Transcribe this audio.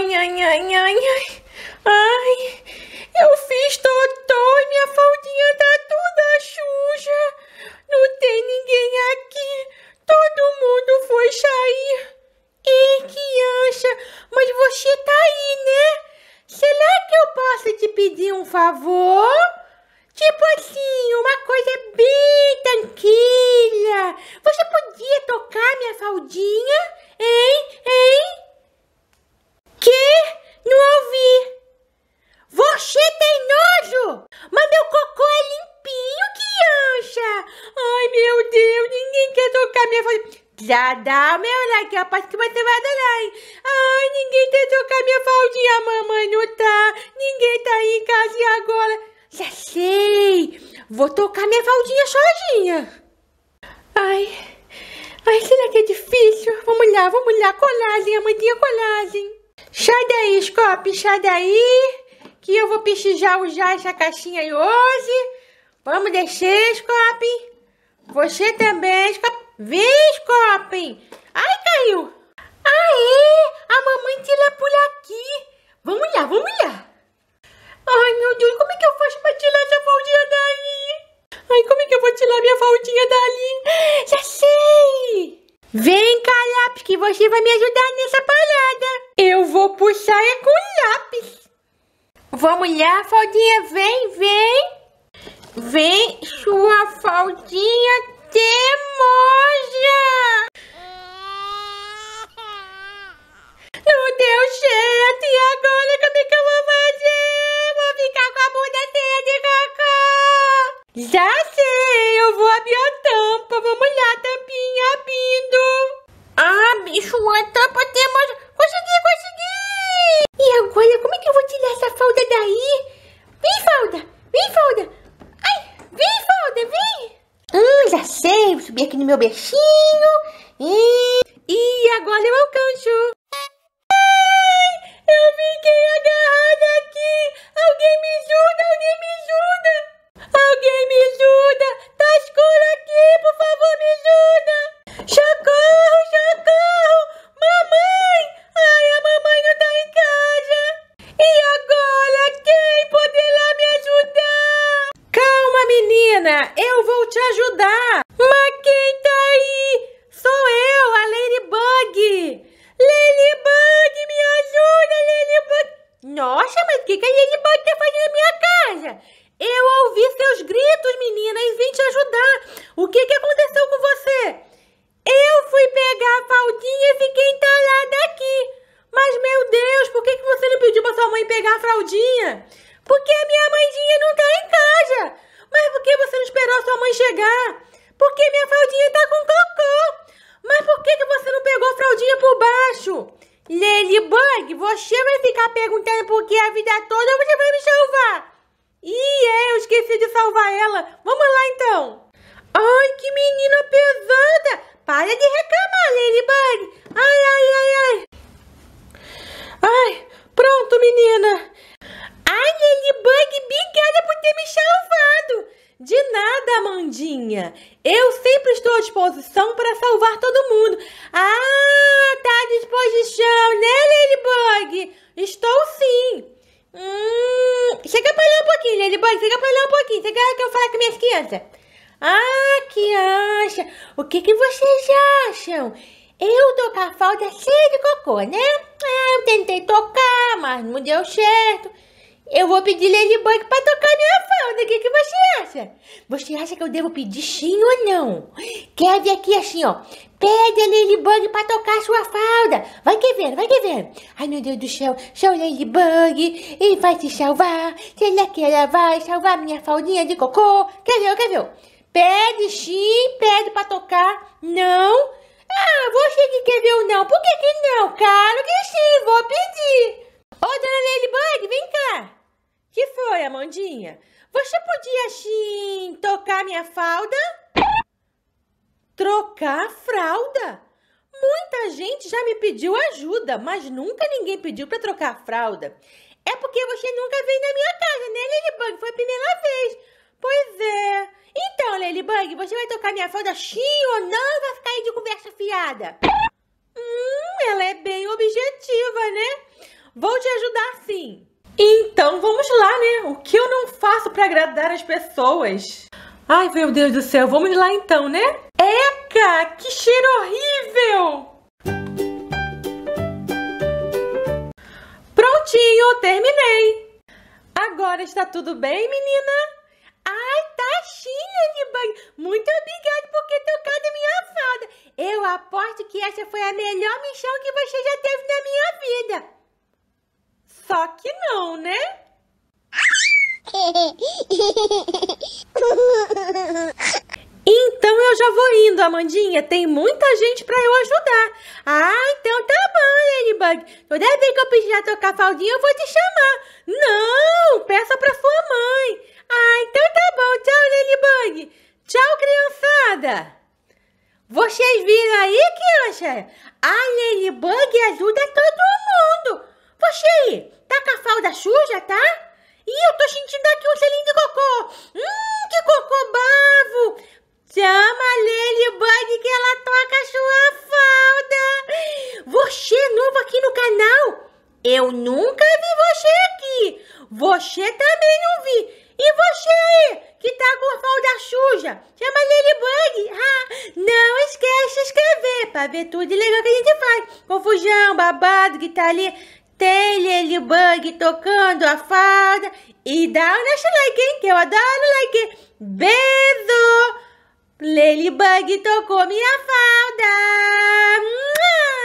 Ai, ai, ai, ai, ai. Ai, eu fiz totó e minha faldinha tá toda suja. Não tem ninguém aqui. Todo mundo foi sair. Ei, ancha, mas você tá aí, né? Será que eu posso te pedir um favor? Tipo assim, uma coisa bem tranquila. Você podia tocar minha faldinha? minha flauta. Já dá o meu like, eu aposto que você vai adorar, hein? Ai, ninguém quer tocar minha faldinha, mamãe não tá. Ninguém tá aí em casa e agora? Já sei. Vou tocar minha faldinha sozinha. Ai, ai, será que é difícil? Vamos lá, vamos lá, colagem, amandinha, colagem. Sai daí, Scope, sai daí, que eu vou pichijar já essa caixinha aí hoje. Vamos descer, Scope. Você também, Scope. Vem, Scorpion! Ai, caiu! Aê! A mamãe tira lá por aqui! Vamos olhar, vamos olhar! Ai, meu Deus, como é que eu faço pra tirar essa faldinha dali? Ai, como é que eu vou tirar minha faldinha dali? Já sei! Vem cá, lápis, que você vai me ajudar nessa parada! Eu vou puxar é com lápis! Vamos lá, faldinha, vem, vem! Vem, sua faldinha Demoja! Não deu certo e agora como é que eu vou fazer? Vou ficar com a bunda cheia de cocô! Já sei, eu vou abrir a tampa, vamos lá, tampinha abindo. Ah, bicho, a tampa meu beijinho e... E agora eu canto! menina, eu vou te ajudar. Mas quem tá aí? Sou eu, a Ladybug. Ladybug, me ajuda, Ladybug. Nossa, mas o que, que a Ladybug tá fazendo na minha casa? Eu ouvi seus gritos, menina, e vim te ajudar. O que, que aconteceu com você? Eu fui pegar a fraldinha e fiquei entalada aqui. Mas, meu Deus, por que, que você não pediu pra sua mãe pegar a fraldinha? Porque a minha mãezinha não tá em casa. Mas por que você não esperou a sua mãe chegar? Porque minha fraldinha tá com cocô. Mas por que, que você não pegou a fraldinha por baixo? Ladybug, você vai ficar perguntando por que a vida é toda você vai me salvar. Ih, é, eu esqueci de salvar ela. Vamos lá, então. Ai, que menina pesada. Para de reclamar, Ladybug. Ai, ai, ai, ai. eu sempre estou à disposição para salvar todo mundo. Ah, tá à disposição, né, Ladybug? Estou sim. Hum, chega para lá um pouquinho, Ladybug, chega para lá um pouquinho. Você quer que eu falar com minhas crianças? Ah, que acha? O que, que vocês acham? Eu tocar a falda cheia de cocô, né? Ah, eu tentei tocar, mas não deu certo. Eu vou pedir Ladybug pra tocar minha fauna. O que, que você acha? Você acha que eu devo pedir sim ou não? Quer ver aqui assim, ó. Pede a Ladybug pra tocar sua falda. Vai que ver, vai que ver. Ai, meu Deus do céu. Sou Ladybug e vai te salvar. Será que ela vai salvar minha faldinha de cocô? Quer ver, quer ver? Pede sim, pede pra tocar. Não. Ah, você que quer ver ou não? Por que que não? Claro que sim, vou pedir. Ô, dona Ladybug, vem cá foi, Amandinha? Você podia, sim, tocar minha falda? Trocar a fralda? Muita gente já me pediu ajuda, mas nunca ninguém pediu para trocar a fralda. É porque você nunca veio na minha casa, né, Ladybug? Foi a primeira vez. Pois é. Então, Ladybug, você vai tocar minha fralda sim ou não vai ficar aí de conversa fiada? Hum, ela é bem objetiva, né? Vou te ajudar sim. Então vamos lá, né? O que eu não faço para agradar as pessoas? Ai, meu Deus do céu, vamos lá então, né? Eca, que cheiro horrível! Prontinho, terminei! Agora está tudo bem, menina? Ai, tá cheia de banho! Muito obrigada por ter tocado minha falda! Eu aposto que essa foi a melhor missão que você já teve na minha vida! Só que não, né? Então eu já vou indo, Amandinha. Tem muita gente para eu ajudar. Ah, então tá bom, Ladybug. Toda vez que eu pedir a tocar faldinha, eu vou te chamar. Não, peça pra sua mãe. Ah, então tá bom. Tchau, Ladybug. Tchau, criançada. Vocês viram aí, criança? A Ladybug ajuda todo mundo. Você aí, Tá com a falda suja, tá? Ih, eu tô sentindo aqui um selinho de cocô. Hum, que cocô bavo. Chama a Ladybug que ela toca a sua falda. Você é novo aqui no canal? Eu nunca vi você aqui. Você também não vi. E você aí, que tá com a falda suja? Chama Ladybug? Ah, não esquece de escrever pra ver tudo legal que a gente faz. Confusão, babado que tá ali. Tem Ladybug tocando a falda e dá um neste like, hein? Que eu adoro like. Beijo! Ladybug tocou minha falda. Mua!